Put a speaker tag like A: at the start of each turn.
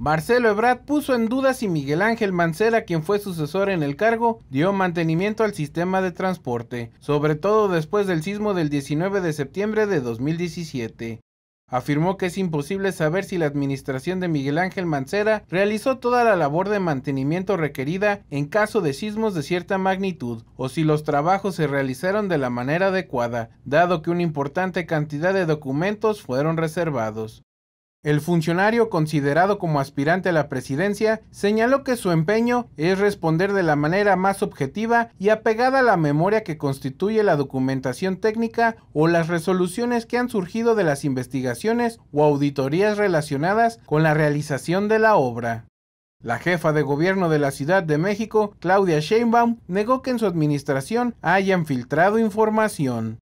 A: Marcelo Ebrard puso en duda si Miguel Ángel Mancera, quien fue sucesor en el cargo, dio mantenimiento al sistema de transporte, sobre todo después del sismo del 19 de septiembre de 2017. Afirmó que es imposible saber si la administración de Miguel Ángel Mancera realizó toda la labor de mantenimiento requerida en caso de sismos de cierta magnitud o si los trabajos se realizaron de la manera adecuada, dado que una importante cantidad de documentos fueron reservados. El funcionario, considerado como aspirante a la presidencia, señaló que su empeño es responder de la manera más objetiva y apegada a la memoria que constituye la documentación técnica o las resoluciones que han surgido de las investigaciones o auditorías relacionadas con la realización de la obra. La jefa de gobierno de la Ciudad de México, Claudia Sheinbaum, negó que en su administración hayan filtrado información.